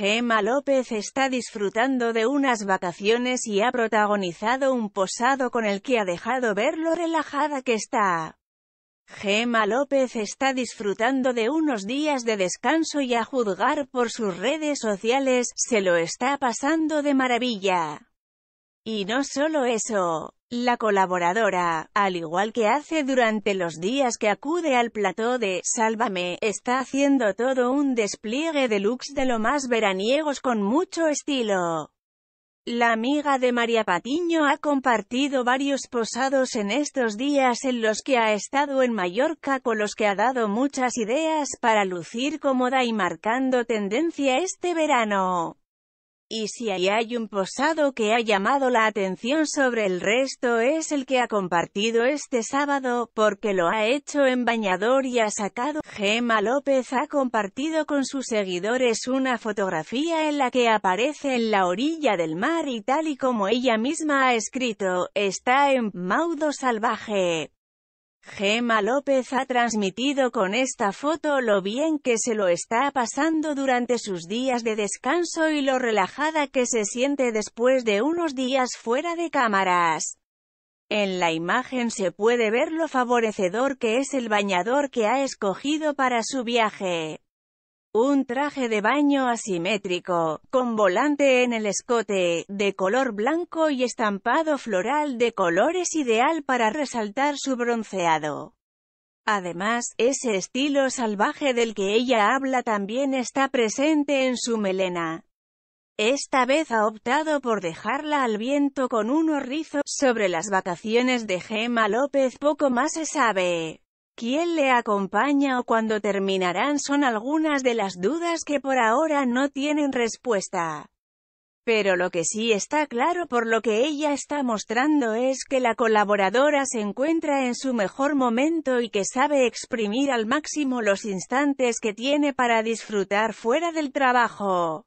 Gema López está disfrutando de unas vacaciones y ha protagonizado un posado con el que ha dejado ver lo relajada que está. Gema López está disfrutando de unos días de descanso y a juzgar por sus redes sociales, se lo está pasando de maravilla. Y no solo eso. La colaboradora, al igual que hace durante los días que acude al plató de Sálvame, está haciendo todo un despliegue de looks de lo más veraniegos con mucho estilo. La amiga de María Patiño ha compartido varios posados en estos días en los que ha estado en Mallorca con los que ha dado muchas ideas para lucir cómoda y marcando tendencia este verano. Y si ahí hay un posado que ha llamado la atención sobre el resto es el que ha compartido este sábado, porque lo ha hecho en bañador y ha sacado. Gema López ha compartido con sus seguidores una fotografía en la que aparece en la orilla del mar y tal y como ella misma ha escrito, está en Maudo Salvaje. Gema López ha transmitido con esta foto lo bien que se lo está pasando durante sus días de descanso y lo relajada que se siente después de unos días fuera de cámaras. En la imagen se puede ver lo favorecedor que es el bañador que ha escogido para su viaje. Un traje de baño asimétrico, con volante en el escote, de color blanco y estampado floral de colores ideal para resaltar su bronceado. Además, ese estilo salvaje del que ella habla también está presente en su melena. Esta vez ha optado por dejarla al viento con unos rizos. Sobre las vacaciones de Gemma López poco más se sabe quién le acompaña o cuándo terminarán son algunas de las dudas que por ahora no tienen respuesta. Pero lo que sí está claro por lo que ella está mostrando es que la colaboradora se encuentra en su mejor momento y que sabe exprimir al máximo los instantes que tiene para disfrutar fuera del trabajo.